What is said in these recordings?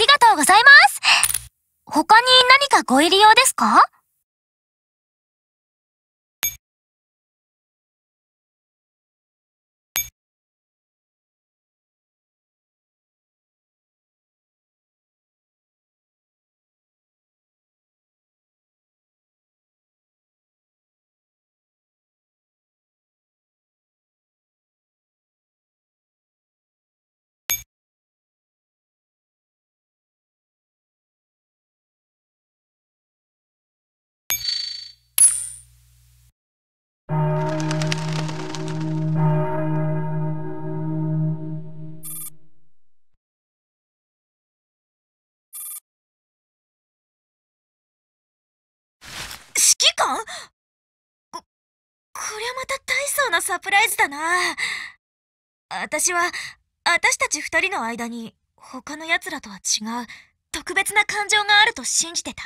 ありがとうございます他に何かご入り用ですか間こ、こりゃまた大層なサプライズだな。私は、私たち二人の間に、他の奴らとは違う、特別な感情があると信じてた。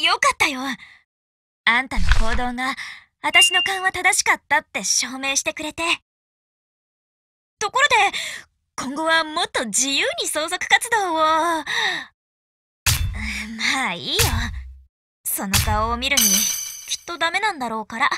よかったよ。あんたの行動が、私の勘は正しかったって証明してくれて。ところで、今後はもっと自由に創作活動を。まあいいよ。その顔を見るにきっとダメなんだろうから。